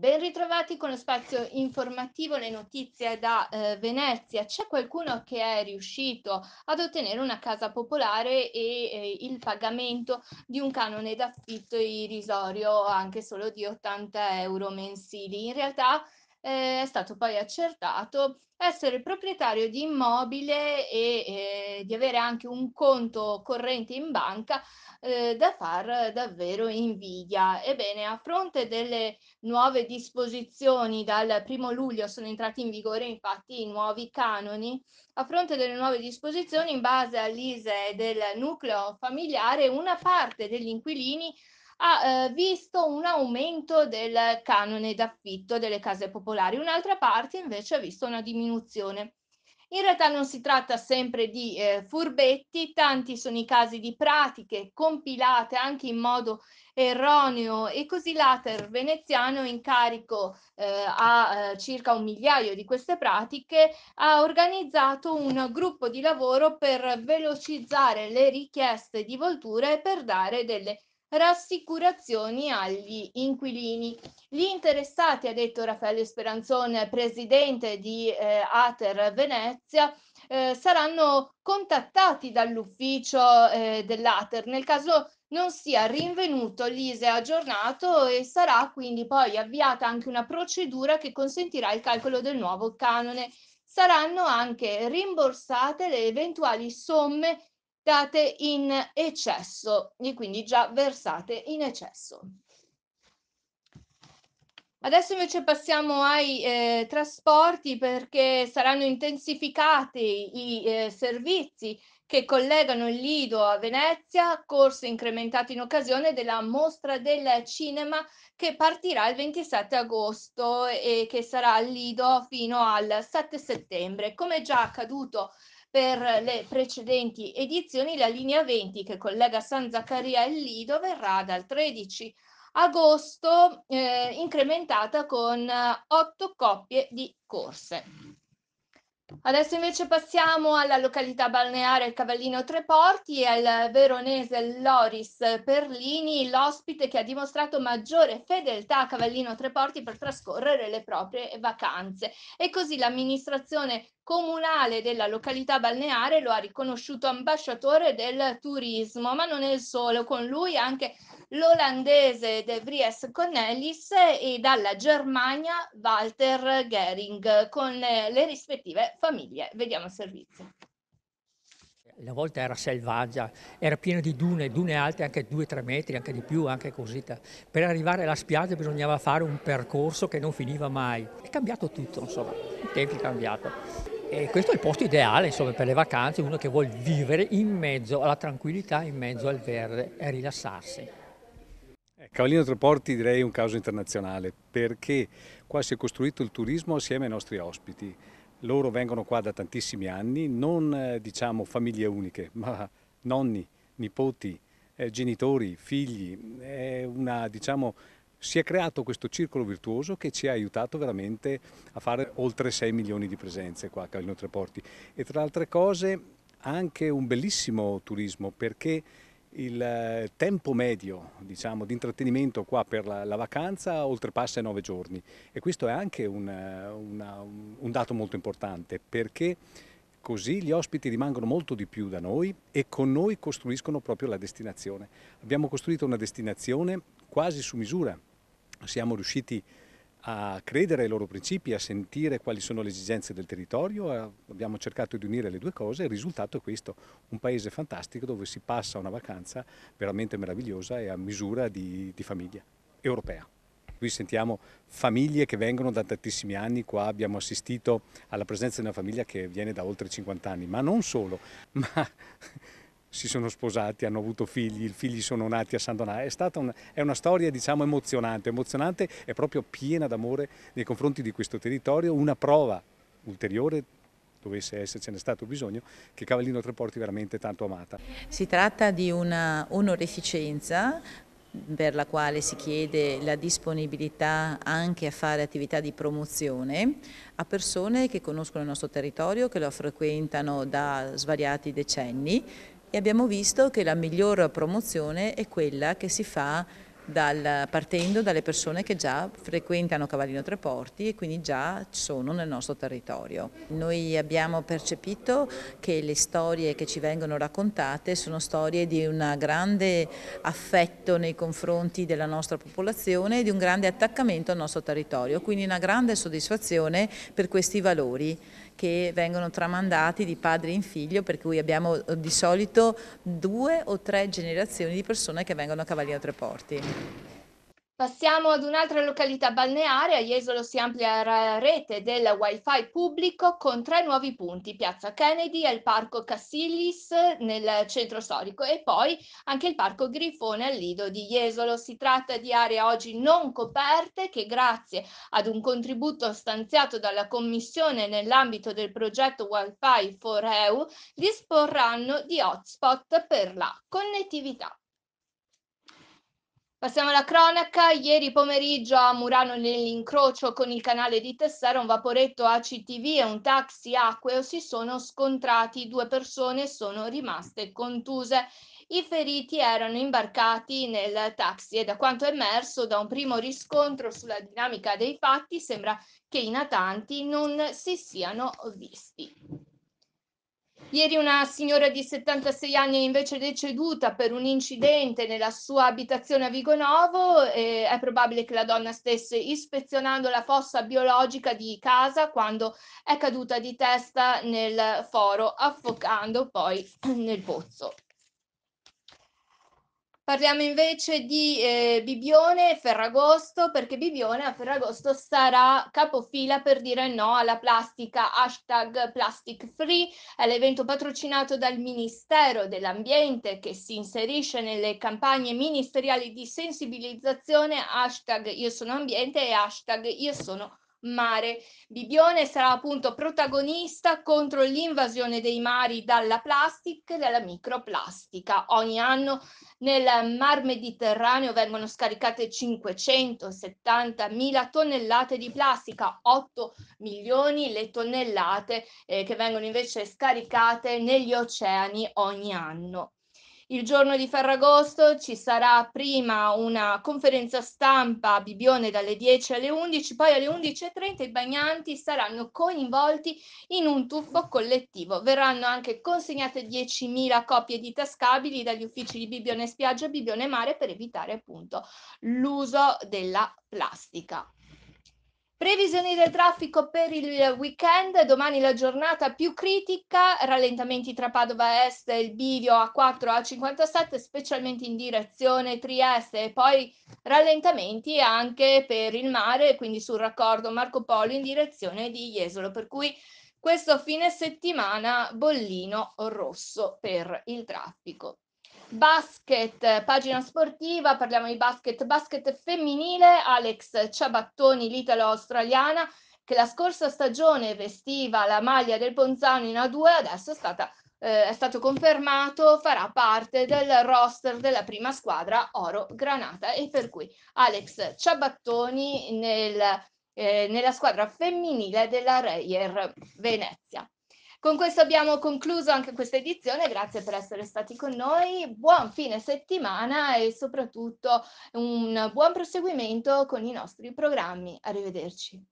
ben ritrovati con lo spazio informativo, le notizie da eh, Venezia. C'è qualcuno che è riuscito ad ottenere una casa popolare e eh, il pagamento di un canone d'affitto irrisorio anche solo di 80 euro mensili. In realtà eh, è stato poi accertato essere proprietario di immobile e eh, di avere anche un conto corrente in banca eh, da far davvero invidia. Ebbene, a fronte delle nuove disposizioni dal primo luglio sono entrati in vigore infatti i nuovi canoni. A fronte delle nuove disposizioni, in base all'ISE del nucleo familiare, una parte degli inquilini ha eh, visto un aumento del canone d'affitto delle case popolari, un'altra parte invece ha visto una diminuzione. In realtà non si tratta sempre di eh, furbetti, tanti sono i casi di pratiche compilate anche in modo erroneo e così l'Ater veneziano in carico eh, a eh, circa un migliaio di queste pratiche ha organizzato un gruppo di lavoro per velocizzare le richieste di volture e per dare delle rassicurazioni agli inquilini. Gli interessati, ha detto Raffaele Speranzone, presidente di eh, Ater Venezia, eh, saranno contattati dall'ufficio eh, dell'Ater nel caso non sia rinvenuto l'ISE aggiornato e sarà quindi poi avviata anche una procedura che consentirà il calcolo del nuovo canone. Saranno anche rimborsate le eventuali somme date in eccesso e quindi già versate in eccesso. Adesso invece passiamo ai eh, trasporti perché saranno intensificati i eh, servizi che collegano il Lido a Venezia, corse incrementate in occasione della mostra del cinema che partirà il 27 agosto e che sarà al Lido fino al 7 settembre. Come già accaduto per le precedenti edizioni la linea 20 che collega San Zaccaria e Lido verrà dal 13 agosto eh, incrementata con eh, otto coppie di corse. Adesso invece passiamo alla località balneare Cavallino Treporti e al veronese Loris Perlini, l'ospite che ha dimostrato maggiore fedeltà a Cavallino Treporti per trascorrere le proprie vacanze. E così l'amministrazione comunale della località balneare lo ha riconosciuto ambasciatore del turismo, ma non è il solo, con lui anche l'olandese De Vries Cornelis e dalla Germania Walter Gering con eh, le rispettive famiglie. Vediamo il servizio. La volta era selvaggia, era piena di dune, dune alte anche 2-3 metri, anche di più, anche così. Per arrivare alla spiaggia bisognava fare un percorso che non finiva mai. È cambiato tutto, insomma, il tempo è cambiato. E questo è il posto ideale insomma, per le vacanze, uno che vuole vivere in mezzo alla tranquillità, in mezzo al verde e rilassarsi. Eh, Cavallino Tre direi un caso internazionale perché qua si è costruito il turismo assieme ai nostri ospiti. Loro vengono qua da tantissimi anni, non eh, diciamo famiglie uniche, ma nonni, nipoti, eh, genitori, figli. È una diciamo, si è creato questo circolo virtuoso che ci ha aiutato veramente a fare oltre 6 milioni di presenze qua ai nostri porti e tra altre cose anche un bellissimo turismo perché il eh, tempo medio diciamo, di intrattenimento qua per la, la vacanza oltrepassa i 9 giorni e questo è anche un, eh, una, un dato molto importante perché così gli ospiti rimangono molto di più da noi e con noi costruiscono proprio la destinazione. Abbiamo costruito una destinazione quasi su misura siamo riusciti a credere ai loro principi, a sentire quali sono le esigenze del territorio, abbiamo cercato di unire le due cose e il risultato è questo, un paese fantastico dove si passa una vacanza veramente meravigliosa e a misura di, di famiglia europea. Qui sentiamo famiglie che vengono da tantissimi anni, qua abbiamo assistito alla presenza di una famiglia che viene da oltre 50 anni, ma non solo, ma si sono sposati, hanno avuto figli, i figli sono nati a San Donato. È, stata un, è una storia diciamo, emozionante, emozionante e proprio piena d'amore nei confronti di questo territorio, una prova ulteriore dovesse essercene stato bisogno, che Cavallino Tre Porti veramente tanto amata. Si tratta di una onorificenza per la quale si chiede la disponibilità anche a fare attività di promozione a persone che conoscono il nostro territorio, che lo frequentano da svariati decenni, e abbiamo visto che la miglior promozione è quella che si fa dal, partendo dalle persone che già frequentano Cavallino Treporti e quindi già sono nel nostro territorio. Noi abbiamo percepito che le storie che ci vengono raccontate sono storie di un grande affetto nei confronti della nostra popolazione e di un grande attaccamento al nostro territorio, quindi una grande soddisfazione per questi valori che vengono tramandati di padre in figlio per cui abbiamo eh, di solito due o tre generazioni di persone che vengono a Cavallino Tre Porti. Passiamo ad un'altra località balneare, a Jesolo si amplia la rete del wifi pubblico con tre nuovi punti, Piazza Kennedy e il Parco Cassilis nel centro storico e poi anche il Parco Grifone al Lido di Jesolo. Si tratta di aree oggi non coperte che grazie ad un contributo stanziato dalla Commissione nell'ambito del progetto Wi-Fi for EU disporranno di hotspot per la connettività. Passiamo alla cronaca. Ieri pomeriggio a Murano nell'incrocio con il canale di Tessera un vaporetto ACTV e un taxi acqueo si sono scontrati, due persone sono rimaste contuse. I feriti erano imbarcati nel taxi e da quanto è emerso da un primo riscontro sulla dinamica dei fatti sembra che i natanti non si siano visti. Ieri una signora di 76 anni è invece deceduta per un incidente nella sua abitazione a Vigonovo. Eh, è probabile che la donna stesse ispezionando la fossa biologica di casa quando è caduta di testa nel foro, affocando poi nel pozzo. Parliamo invece di eh, Bibione e Ferragosto perché Bibione a Ferragosto sarà capofila per dire no alla plastica hashtag plastic free l'evento patrocinato dal Ministero dell'Ambiente che si inserisce nelle campagne ministeriali di sensibilizzazione hashtag io sono ambiente e hashtag io sono mare. Bibione sarà appunto protagonista contro l'invasione dei mari dalla plastica e dalla microplastica. Ogni anno nel Mar Mediterraneo vengono scaricate 570.000 tonnellate di plastica, 8 milioni le tonnellate eh, che vengono invece scaricate negli oceani ogni anno. Il giorno di Ferragosto ci sarà prima una conferenza stampa a Bibione dalle 10 alle 11, poi alle 11.30 i bagnanti saranno coinvolti in un tuffo collettivo. Verranno anche consegnate 10.000 copie di tascabili dagli uffici di Bibione Spiaggia e Bibione Mare per evitare appunto l'uso della plastica. Previsioni del traffico per il weekend, domani la giornata più critica, rallentamenti tra Padova Est e il Bivio A4 A57, specialmente in direzione Trieste e poi rallentamenti anche per il mare, quindi sul raccordo Marco Polo in direzione di Jesolo, per cui questo fine settimana bollino rosso per il traffico. Basket, eh, pagina sportiva, parliamo di basket, basket femminile, Alex Ciabattoni, l'italo-australiana, che la scorsa stagione vestiva la maglia del Ponzano in A2, adesso è, stata, eh, è stato confermato, farà parte del roster della prima squadra Oro Granata e per cui Alex Ciabattoni nel, eh, nella squadra femminile della Reyer Venezia. Con questo abbiamo concluso anche questa edizione, grazie per essere stati con noi, buon fine settimana e soprattutto un buon proseguimento con i nostri programmi. Arrivederci.